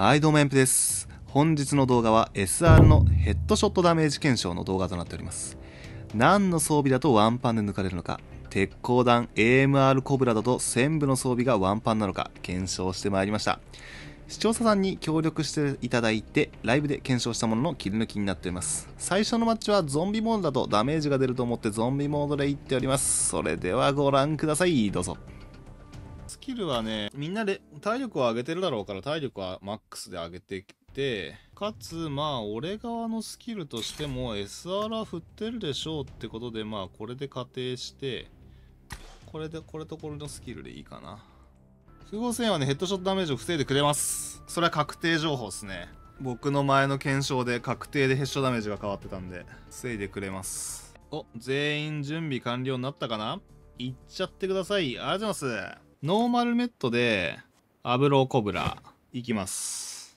はい、どうも、エンプです。本日の動画は SR のヘッドショットダメージ検証の動画となっております。何の装備だとワンパンで抜かれるのか、鉄鋼弾 AMR コブラだと全部の装備がワンパンなのか、検証してまいりました。視聴者さんに協力していただいて、ライブで検証したものの切り抜きになっております。最初のマッチはゾンビモードだとダメージが出ると思ってゾンビモードで行っております。それではご覧ください。どうぞ。キルはね、みんなで体力を上げてるだろうから体力はマックスで上げてきて、かつ、まあ、俺側のスキルとしても SR 振ってるでしょうってことで、まあ、これで仮定して、これで、これとこれのスキルでいいかな。複合戦はね、ヘッドショットダメージを防いでくれます。それは確定情報っすね。僕の前の検証で確定でヘッショダメージが変わってたんで防いでくれますお全員準備完了になったかないっちゃってくださいありがとうございますノーマルメットでアブローコブラいきます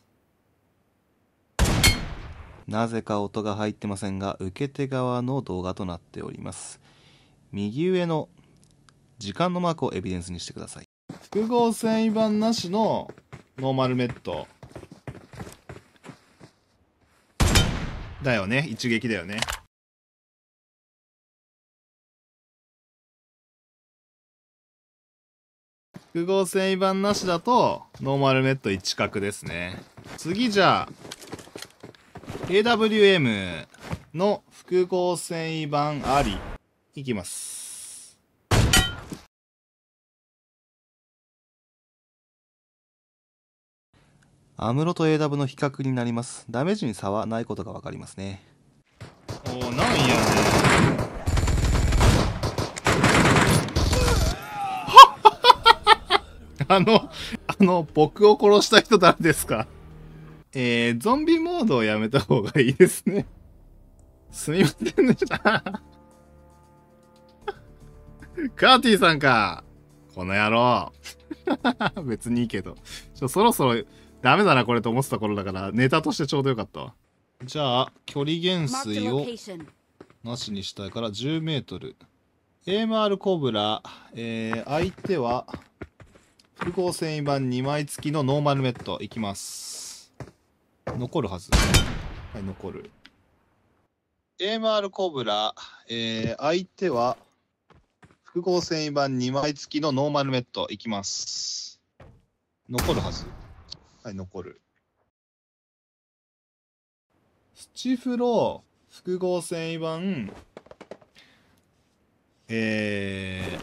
なぜか音が入ってませんが受け手側の動画となっております右上の時間のマークをエビデンスにしてください複合繊維版なしのノーマルメットだよね一撃だよね複合繊維板なしだと、ノーマルネット1角ですね。次じゃあ、AWM の複合繊維板あり、いきます。アムロと AW の比較になります。ダメージに差はないことがわかりますね。おおなんやあの、あの、僕を殺した人誰ですかえー、ゾンビモードをやめた方がいいですね。すみませんでした。カーティーさんか。この野郎。別にいいけど。ちょ、そろそろダメだな、これと思ってた頃だから、ネタとしてちょうどよかったじゃあ、距離減衰をなしにしたいから10メートル。AMR コブラ、えー、相手は、複合繊維板2枚付きのノーマルメットいきます残るはずはい残る AMR コブラ、えー、相手は複合繊維板2枚付きのノーマルメットいきます残るはずはい残るスチフロ複合繊維板え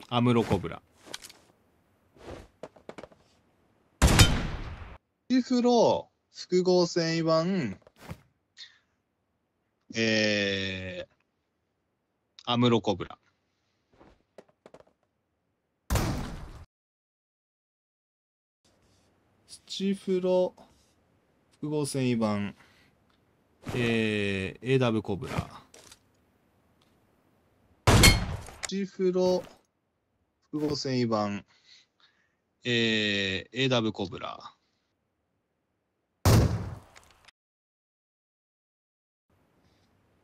ー、アムロコブラジフロー、複合繊維板、えー、アムロコブラ。土フロ複合繊維板、えー、ダブコブラ。土フロ複合繊維板、えー、ダブコブラ。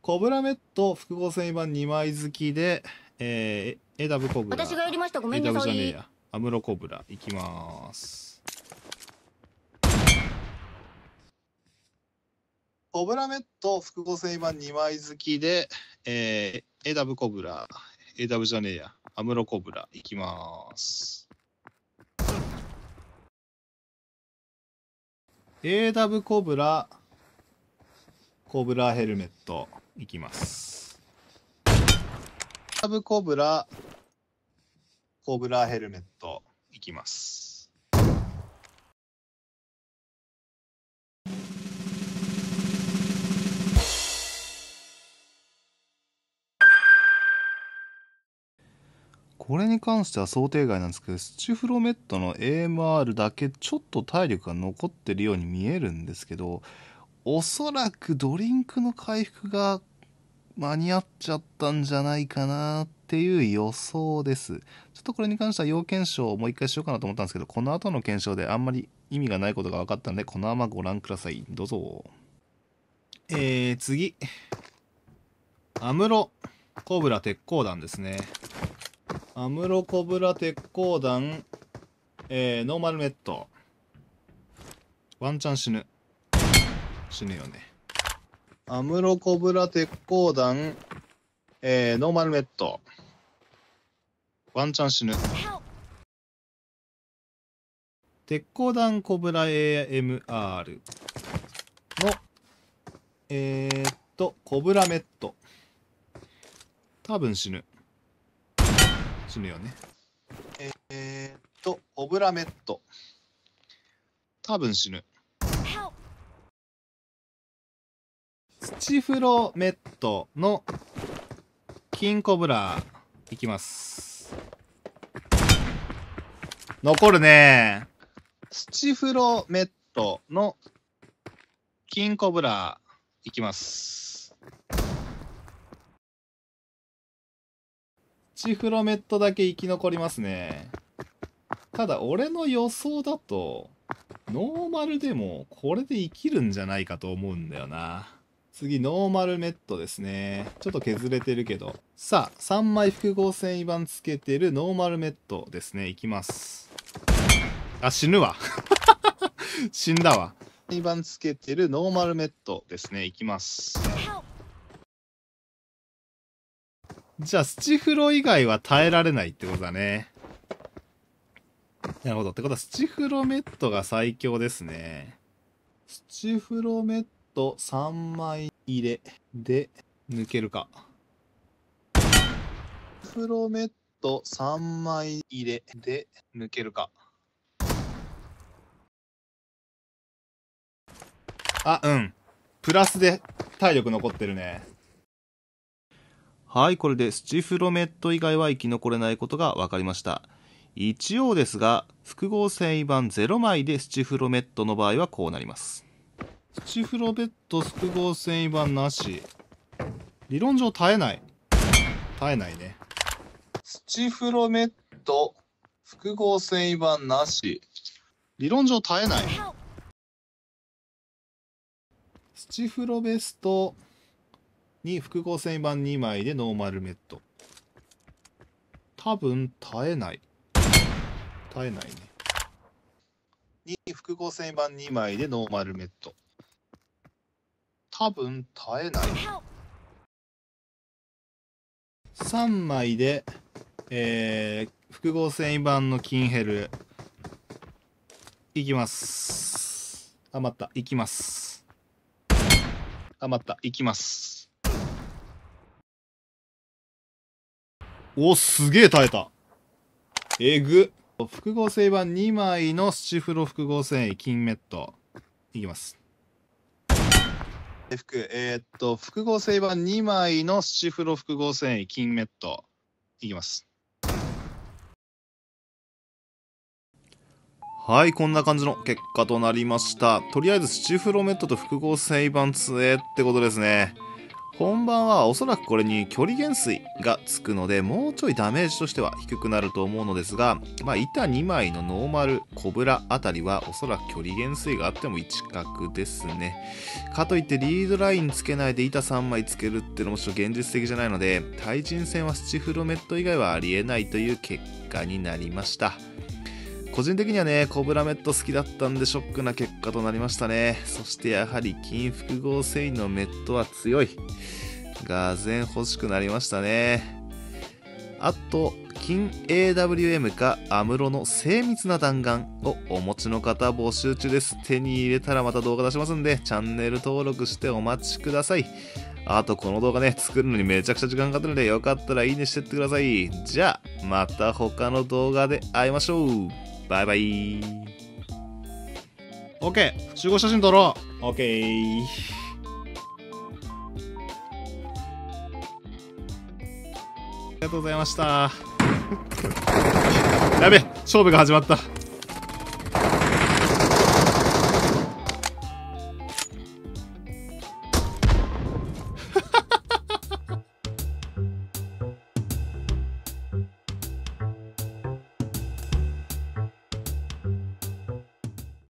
コブラメット複合繊維版2枚付きで、えー、エダブコブラ。私がやりました。ごめんなさい。エダブじゃねえや。アムロコブラ。いきます。コブラメット複合繊維版2枚付きで、えー、エダブコブラ。エダブじゃねえや。アムロコブラ。いきます。AW コブラ、コブラヘルメット。いきますサブコブラコブラヘルメットいきますこれに関しては想定外なんですけどスチフロメットの AMR だけちょっと体力が残ってるように見えるんですけどおそらくドリンクの回復が間に合っちゃったんじゃないかなっていう予想です。ちょっとこれに関しては要検証をもう一回しようかなと思ったんですけど、この後の検証であんまり意味がないことが分かったんで、このままご覧ください。どうぞ。えー、次。アムロコブラ鉄鋼弾ですね。アムロコブラ鉄鋼弾、えー、ノーマルメット。ワンチャン死ぬ。死ぬよね。アムロコブラ鉄鋼弾、えー、ノーマルメット。ワンチャン死ぬ。鉄鋼弾コブラ AMR の、えー、っと、コブラメット。多分死ぬ。死ぬよね。えー、っと、コブラメット。多分死ぬ。チフロメットの金コブラいきます残るね土風呂メットの金コブラいきますチフロメットだけ生き残りますねただ俺の予想だとノーマルでもこれで生きるんじゃないかと思うんだよな。次、ノーマルメットですね。ちょっと削れてるけど。さあ、3枚複合繊維板つけてるノーマルメットですね。いきます。あ、死ぬわ。死んだわ。2番つけてるノーマルメットですね。いきます。じゃあ、スチフロ以外は耐えられないってことだね。なるほど。ってことは、スチフロメットが最強ですね。スチフロメットと3枚入れで抜けるか。プロメット3枚入れで抜けるか。あ、うん。プラスで体力残ってるね。はい、これでスチフロメット以外は生き残れないことが分かりました。一応ですが、複合繊維板0枚でスチフロメットの場合はこうなります。土風呂ベッド複合繊維板なし理論上耐えない耐えないね土風呂ベッド複合繊維板なし理論上耐えない土風呂ベストに複合繊維板2枚でノーマルメット多分耐えない耐えないねに複合繊維板2枚でノーマルメット多分耐えない3枚でえー、複合繊維版の金ヘルいきます余ったいきます余ったいきますおすげえ耐えたえぐ複合繊維版2枚のスチフロ複合繊維金メットいきます服、えー、っと、複合成版2枚のチフロ複合繊維、金メット。いきます。はい、こんな感じの結果となりました。とりあえず、チフロメットと複合繊維板杖ってことですね。本番はおそらくこれに距離減衰がつくのでもうちょいダメージとしては低くなると思うのですが、まあ、板2枚のノーマルコブラあたりはおそらく距離減衰があっても1角ですねかといってリードラインつけないで板3枚つけるってのもちょっと現実的じゃないので対人戦はスチフロメット以外はありえないという結果になりました個人的にはね、コブラメット好きだったんでショックな結果となりましたね。そしてやはり金複合繊維のメットは強い。がぜ欲しくなりましたね。あと、金 AWM かアムロの精密な弾丸をお持ちの方募集中です。手に入れたらまた動画出しますんで、チャンネル登録してお待ちください。あとこの動画ね、作るのにめちゃくちゃ時間かかるので、よかったらいいねしてってください。じゃあ、また他の動画で会いましょう。バイバイ。OK! 集合写真撮ろう !OK! ありがとうございました。やべ、勝負が始まった。